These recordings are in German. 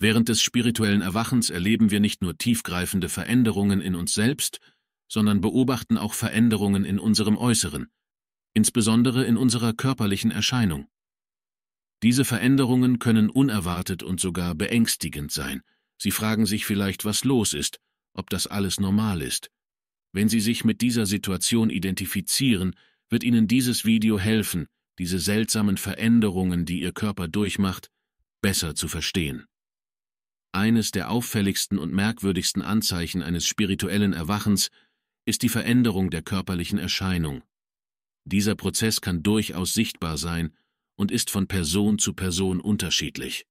Während des spirituellen Erwachens erleben wir nicht nur tiefgreifende Veränderungen in uns selbst, sondern beobachten auch Veränderungen in unserem Äußeren, insbesondere in unserer körperlichen Erscheinung. Diese Veränderungen können unerwartet und sogar beängstigend sein. Sie fragen sich vielleicht, was los ist, ob das alles normal ist. Wenn Sie sich mit dieser Situation identifizieren, wird Ihnen dieses Video helfen, diese seltsamen Veränderungen, die Ihr Körper durchmacht, besser zu verstehen. Eines der auffälligsten und merkwürdigsten Anzeichen eines spirituellen Erwachens ist die Veränderung der körperlichen Erscheinung. Dieser Prozess kann durchaus sichtbar sein und ist von Person zu Person unterschiedlich.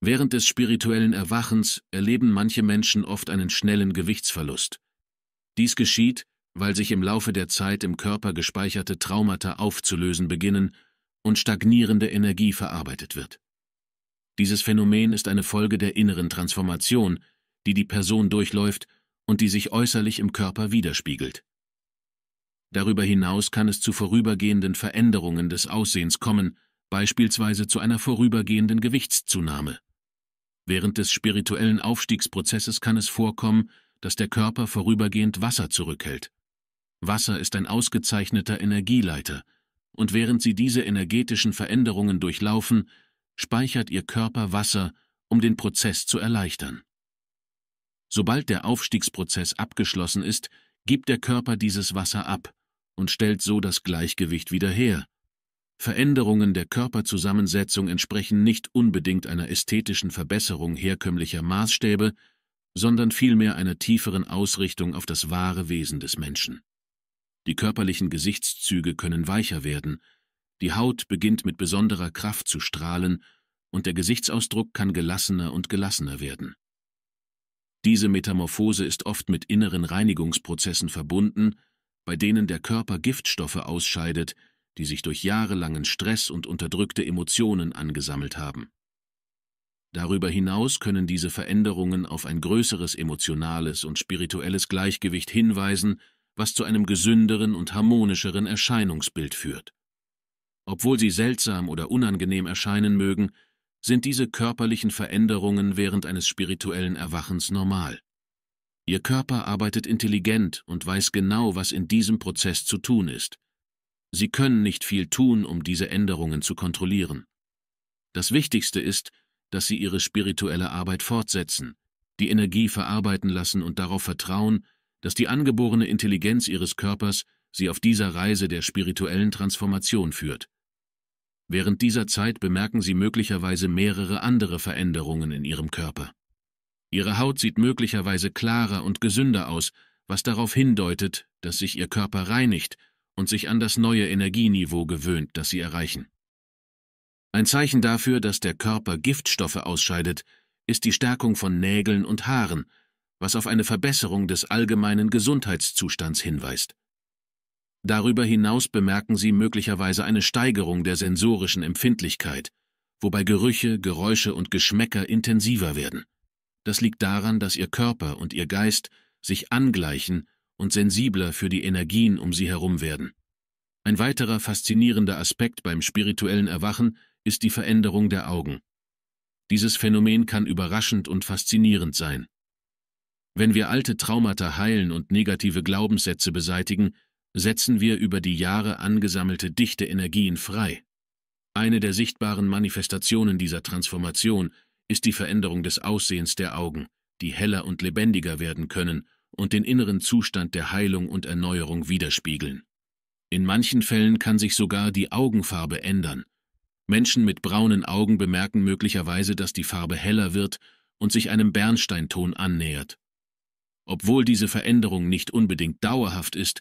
Während des spirituellen Erwachens erleben manche Menschen oft einen schnellen Gewichtsverlust. Dies geschieht, weil sich im Laufe der Zeit im Körper gespeicherte Traumata aufzulösen beginnen und stagnierende Energie verarbeitet wird. Dieses Phänomen ist eine Folge der inneren Transformation, die die Person durchläuft und die sich äußerlich im Körper widerspiegelt. Darüber hinaus kann es zu vorübergehenden Veränderungen des Aussehens kommen, beispielsweise zu einer vorübergehenden Gewichtszunahme. Während des spirituellen Aufstiegsprozesses kann es vorkommen, dass der Körper vorübergehend Wasser zurückhält. Wasser ist ein ausgezeichneter Energieleiter, und während Sie diese energetischen Veränderungen durchlaufen, speichert ihr Körper Wasser, um den Prozess zu erleichtern. Sobald der Aufstiegsprozess abgeschlossen ist, gibt der Körper dieses Wasser ab und stellt so das Gleichgewicht wieder her. Veränderungen der Körperzusammensetzung entsprechen nicht unbedingt einer ästhetischen Verbesserung herkömmlicher Maßstäbe, sondern vielmehr einer tieferen Ausrichtung auf das wahre Wesen des Menschen. Die körperlichen Gesichtszüge können weicher werden, die Haut beginnt mit besonderer Kraft zu strahlen und der Gesichtsausdruck kann gelassener und gelassener werden. Diese Metamorphose ist oft mit inneren Reinigungsprozessen verbunden, bei denen der Körper Giftstoffe ausscheidet, die sich durch jahrelangen Stress und unterdrückte Emotionen angesammelt haben. Darüber hinaus können diese Veränderungen auf ein größeres emotionales und spirituelles Gleichgewicht hinweisen, was zu einem gesünderen und harmonischeren Erscheinungsbild führt. Obwohl sie seltsam oder unangenehm erscheinen mögen, sind diese körperlichen Veränderungen während eines spirituellen Erwachens normal. Ihr Körper arbeitet intelligent und weiß genau, was in diesem Prozess zu tun ist. Sie können nicht viel tun, um diese Änderungen zu kontrollieren. Das Wichtigste ist, dass sie ihre spirituelle Arbeit fortsetzen, die Energie verarbeiten lassen und darauf vertrauen, dass die angeborene Intelligenz ihres Körpers sie auf dieser Reise der spirituellen Transformation führt. Während dieser Zeit bemerken Sie möglicherweise mehrere andere Veränderungen in Ihrem Körper. Ihre Haut sieht möglicherweise klarer und gesünder aus, was darauf hindeutet, dass sich Ihr Körper reinigt und sich an das neue Energieniveau gewöhnt, das Sie erreichen. Ein Zeichen dafür, dass der Körper Giftstoffe ausscheidet, ist die Stärkung von Nägeln und Haaren, was auf eine Verbesserung des allgemeinen Gesundheitszustands hinweist. Darüber hinaus bemerken Sie möglicherweise eine Steigerung der sensorischen Empfindlichkeit, wobei Gerüche, Geräusche und Geschmäcker intensiver werden. Das liegt daran, dass Ihr Körper und Ihr Geist sich angleichen und sensibler für die Energien um Sie herum werden. Ein weiterer faszinierender Aspekt beim spirituellen Erwachen ist die Veränderung der Augen. Dieses Phänomen kann überraschend und faszinierend sein. Wenn wir alte Traumata heilen und negative Glaubenssätze beseitigen, setzen wir über die Jahre angesammelte dichte Energien frei. Eine der sichtbaren Manifestationen dieser Transformation ist die Veränderung des Aussehens der Augen, die heller und lebendiger werden können und den inneren Zustand der Heilung und Erneuerung widerspiegeln. In manchen Fällen kann sich sogar die Augenfarbe ändern. Menschen mit braunen Augen bemerken möglicherweise, dass die Farbe heller wird und sich einem Bernsteinton annähert. Obwohl diese Veränderung nicht unbedingt dauerhaft ist,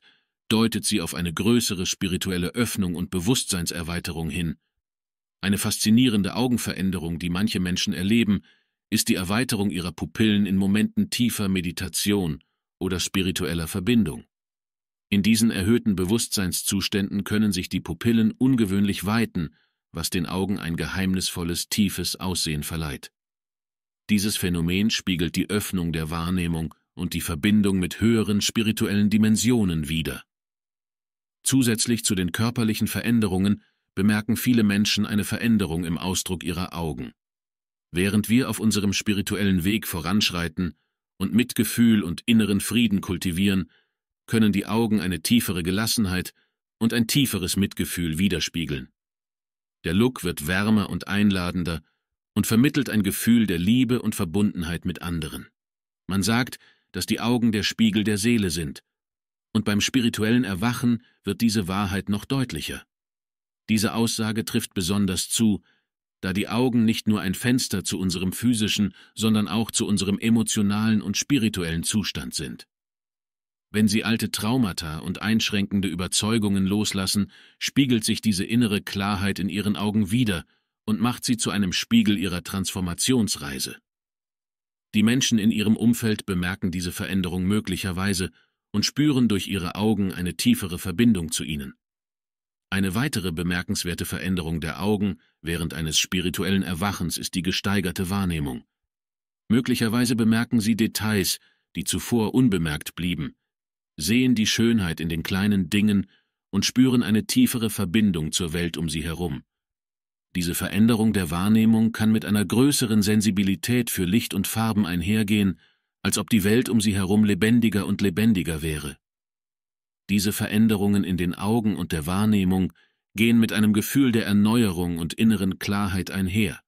deutet sie auf eine größere spirituelle Öffnung und Bewusstseinserweiterung hin. Eine faszinierende Augenveränderung, die manche Menschen erleben, ist die Erweiterung ihrer Pupillen in Momenten tiefer Meditation oder spiritueller Verbindung. In diesen erhöhten Bewusstseinszuständen können sich die Pupillen ungewöhnlich weiten, was den Augen ein geheimnisvolles, tiefes Aussehen verleiht. Dieses Phänomen spiegelt die Öffnung der Wahrnehmung und die Verbindung mit höheren spirituellen Dimensionen wider. Zusätzlich zu den körperlichen Veränderungen bemerken viele Menschen eine Veränderung im Ausdruck ihrer Augen. Während wir auf unserem spirituellen Weg voranschreiten und Mitgefühl und inneren Frieden kultivieren, können die Augen eine tiefere Gelassenheit und ein tieferes Mitgefühl widerspiegeln. Der Look wird wärmer und einladender und vermittelt ein Gefühl der Liebe und Verbundenheit mit anderen. Man sagt, dass die Augen der Spiegel der Seele sind und beim spirituellen Erwachen wird diese Wahrheit noch deutlicher. Diese Aussage trifft besonders zu, da die Augen nicht nur ein Fenster zu unserem physischen, sondern auch zu unserem emotionalen und spirituellen Zustand sind. Wenn sie alte Traumata und einschränkende Überzeugungen loslassen, spiegelt sich diese innere Klarheit in ihren Augen wieder und macht sie zu einem Spiegel ihrer Transformationsreise. Die Menschen in ihrem Umfeld bemerken diese Veränderung möglicherweise und spüren durch ihre Augen eine tiefere Verbindung zu ihnen. Eine weitere bemerkenswerte Veränderung der Augen während eines spirituellen Erwachens ist die gesteigerte Wahrnehmung. Möglicherweise bemerken sie Details, die zuvor unbemerkt blieben, sehen die Schönheit in den kleinen Dingen und spüren eine tiefere Verbindung zur Welt um sie herum. Diese Veränderung der Wahrnehmung kann mit einer größeren Sensibilität für Licht und Farben einhergehen als ob die Welt um sie herum lebendiger und lebendiger wäre. Diese Veränderungen in den Augen und der Wahrnehmung gehen mit einem Gefühl der Erneuerung und inneren Klarheit einher.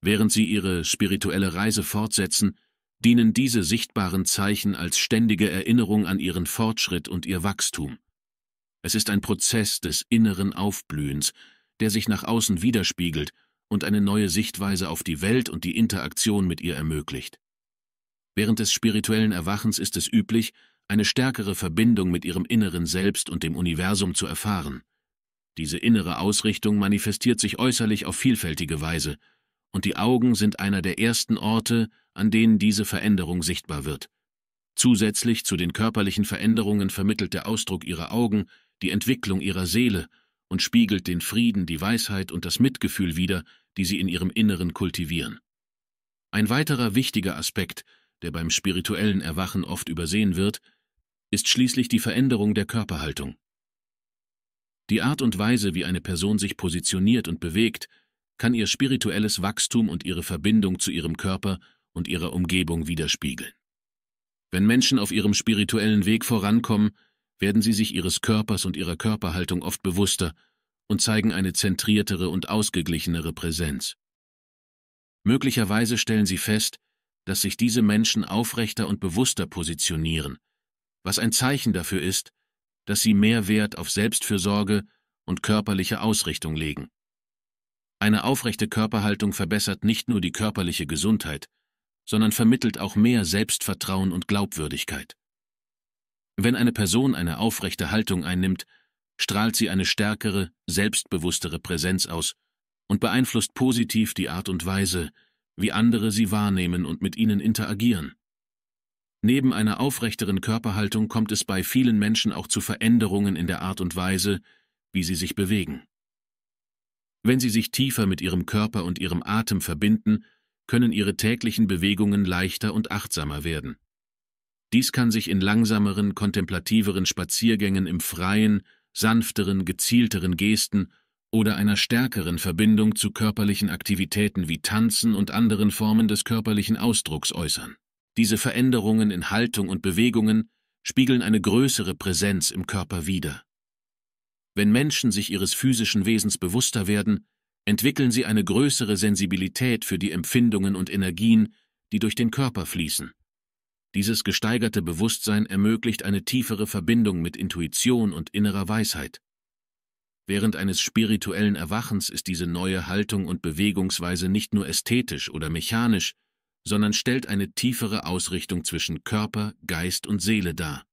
Während sie ihre spirituelle Reise fortsetzen, dienen diese sichtbaren Zeichen als ständige Erinnerung an ihren Fortschritt und ihr Wachstum. Es ist ein Prozess des inneren Aufblühens, der sich nach außen widerspiegelt und eine neue Sichtweise auf die Welt und die Interaktion mit ihr ermöglicht. Während des spirituellen Erwachens ist es üblich, eine stärkere Verbindung mit ihrem inneren Selbst und dem Universum zu erfahren. Diese innere Ausrichtung manifestiert sich äußerlich auf vielfältige Weise, und die Augen sind einer der ersten Orte, an denen diese Veränderung sichtbar wird. Zusätzlich zu den körperlichen Veränderungen vermittelt der Ausdruck ihrer Augen die Entwicklung ihrer Seele und spiegelt den Frieden, die Weisheit und das Mitgefühl wider, die sie in ihrem Inneren kultivieren. Ein weiterer wichtiger Aspekt der beim spirituellen Erwachen oft übersehen wird, ist schließlich die Veränderung der Körperhaltung. Die Art und Weise, wie eine Person sich positioniert und bewegt, kann ihr spirituelles Wachstum und ihre Verbindung zu ihrem Körper und ihrer Umgebung widerspiegeln. Wenn Menschen auf ihrem spirituellen Weg vorankommen, werden sie sich ihres Körpers und ihrer Körperhaltung oft bewusster und zeigen eine zentriertere und ausgeglichenere Präsenz. Möglicherweise stellen sie fest, dass sich diese Menschen aufrechter und bewusster positionieren, was ein Zeichen dafür ist, dass sie mehr Wert auf Selbstfürsorge und körperliche Ausrichtung legen. Eine aufrechte Körperhaltung verbessert nicht nur die körperliche Gesundheit, sondern vermittelt auch mehr Selbstvertrauen und Glaubwürdigkeit. Wenn eine Person eine aufrechte Haltung einnimmt, strahlt sie eine stärkere, selbstbewusstere Präsenz aus und beeinflusst positiv die Art und Weise, wie andere sie wahrnehmen und mit ihnen interagieren. Neben einer aufrechteren Körperhaltung kommt es bei vielen Menschen auch zu Veränderungen in der Art und Weise, wie sie sich bewegen. Wenn sie sich tiefer mit ihrem Körper und ihrem Atem verbinden, können ihre täglichen Bewegungen leichter und achtsamer werden. Dies kann sich in langsameren, kontemplativeren Spaziergängen im Freien, sanfteren, gezielteren Gesten oder einer stärkeren Verbindung zu körperlichen Aktivitäten wie Tanzen und anderen Formen des körperlichen Ausdrucks äußern. Diese Veränderungen in Haltung und Bewegungen spiegeln eine größere Präsenz im Körper wider. Wenn Menschen sich ihres physischen Wesens bewusster werden, entwickeln sie eine größere Sensibilität für die Empfindungen und Energien, die durch den Körper fließen. Dieses gesteigerte Bewusstsein ermöglicht eine tiefere Verbindung mit Intuition und innerer Weisheit. Während eines spirituellen Erwachens ist diese neue Haltung und Bewegungsweise nicht nur ästhetisch oder mechanisch, sondern stellt eine tiefere Ausrichtung zwischen Körper, Geist und Seele dar.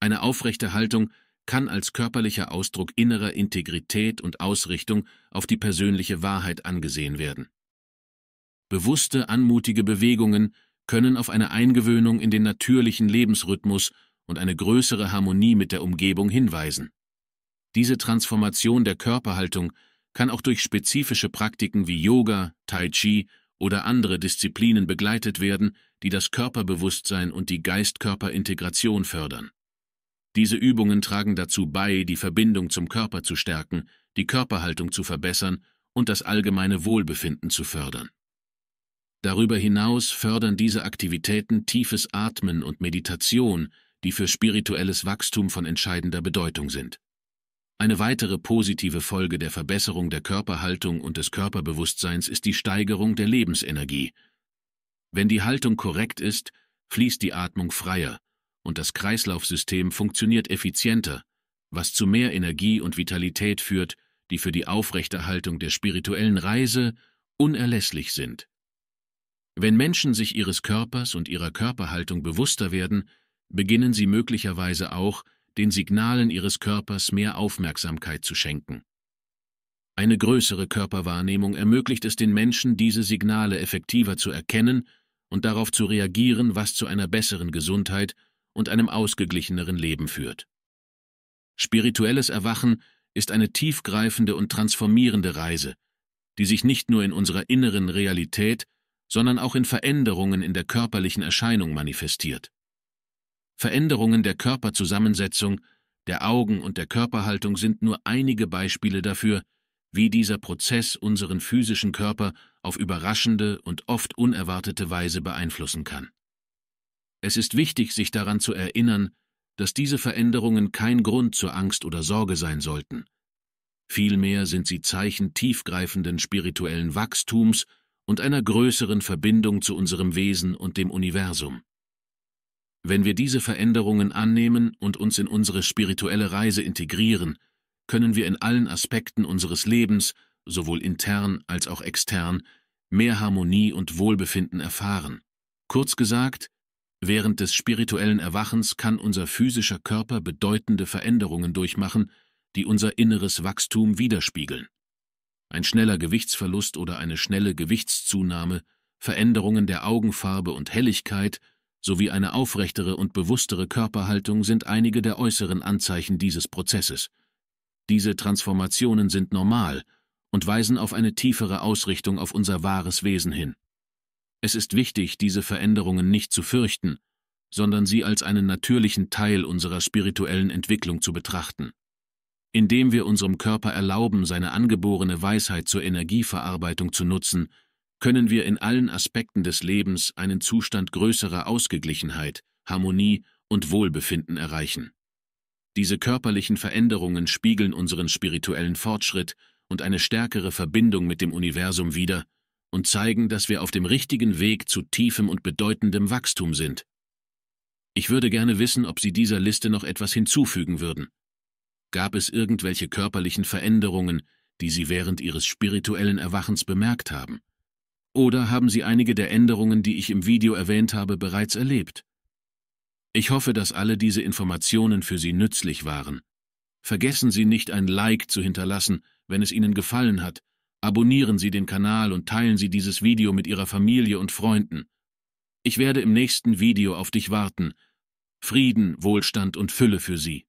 Eine aufrechte Haltung kann als körperlicher Ausdruck innerer Integrität und Ausrichtung auf die persönliche Wahrheit angesehen werden. Bewusste, anmutige Bewegungen können auf eine Eingewöhnung in den natürlichen Lebensrhythmus und eine größere Harmonie mit der Umgebung hinweisen. Diese Transformation der Körperhaltung kann auch durch spezifische Praktiken wie Yoga, Tai Chi oder andere Disziplinen begleitet werden, die das Körperbewusstsein und die Geist-Körper-Integration fördern. Diese Übungen tragen dazu bei, die Verbindung zum Körper zu stärken, die Körperhaltung zu verbessern und das allgemeine Wohlbefinden zu fördern. Darüber hinaus fördern diese Aktivitäten tiefes Atmen und Meditation, die für spirituelles Wachstum von entscheidender Bedeutung sind. Eine weitere positive Folge der Verbesserung der Körperhaltung und des Körperbewusstseins ist die Steigerung der Lebensenergie. Wenn die Haltung korrekt ist, fließt die Atmung freier und das Kreislaufsystem funktioniert effizienter, was zu mehr Energie und Vitalität führt, die für die Aufrechterhaltung der spirituellen Reise unerlässlich sind. Wenn Menschen sich ihres Körpers und ihrer Körperhaltung bewusster werden, beginnen sie möglicherweise auch, den Signalen ihres Körpers mehr Aufmerksamkeit zu schenken. Eine größere Körperwahrnehmung ermöglicht es den Menschen, diese Signale effektiver zu erkennen und darauf zu reagieren, was zu einer besseren Gesundheit und einem ausgeglicheneren Leben führt. Spirituelles Erwachen ist eine tiefgreifende und transformierende Reise, die sich nicht nur in unserer inneren Realität, sondern auch in Veränderungen in der körperlichen Erscheinung manifestiert. Veränderungen der Körperzusammensetzung, der Augen und der Körperhaltung sind nur einige Beispiele dafür, wie dieser Prozess unseren physischen Körper auf überraschende und oft unerwartete Weise beeinflussen kann. Es ist wichtig, sich daran zu erinnern, dass diese Veränderungen kein Grund zur Angst oder Sorge sein sollten. Vielmehr sind sie Zeichen tiefgreifenden spirituellen Wachstums und einer größeren Verbindung zu unserem Wesen und dem Universum. Wenn wir diese Veränderungen annehmen und uns in unsere spirituelle Reise integrieren, können wir in allen Aspekten unseres Lebens, sowohl intern als auch extern, mehr Harmonie und Wohlbefinden erfahren. Kurz gesagt, während des spirituellen Erwachens kann unser physischer Körper bedeutende Veränderungen durchmachen, die unser inneres Wachstum widerspiegeln. Ein schneller Gewichtsverlust oder eine schnelle Gewichtszunahme, Veränderungen der Augenfarbe und Helligkeit – sowie eine aufrechtere und bewusstere Körperhaltung sind einige der äußeren Anzeichen dieses Prozesses. Diese Transformationen sind normal und weisen auf eine tiefere Ausrichtung auf unser wahres Wesen hin. Es ist wichtig, diese Veränderungen nicht zu fürchten, sondern sie als einen natürlichen Teil unserer spirituellen Entwicklung zu betrachten. Indem wir unserem Körper erlauben, seine angeborene Weisheit zur Energieverarbeitung zu nutzen, können wir in allen Aspekten des Lebens einen Zustand größerer Ausgeglichenheit, Harmonie und Wohlbefinden erreichen. Diese körperlichen Veränderungen spiegeln unseren spirituellen Fortschritt und eine stärkere Verbindung mit dem Universum wider und zeigen, dass wir auf dem richtigen Weg zu tiefem und bedeutendem Wachstum sind. Ich würde gerne wissen, ob Sie dieser Liste noch etwas hinzufügen würden. Gab es irgendwelche körperlichen Veränderungen, die Sie während Ihres spirituellen Erwachens bemerkt haben? Oder haben Sie einige der Änderungen, die ich im Video erwähnt habe, bereits erlebt? Ich hoffe, dass alle diese Informationen für Sie nützlich waren. Vergessen Sie nicht, ein Like zu hinterlassen, wenn es Ihnen gefallen hat. Abonnieren Sie den Kanal und teilen Sie dieses Video mit Ihrer Familie und Freunden. Ich werde im nächsten Video auf dich warten. Frieden, Wohlstand und Fülle für Sie.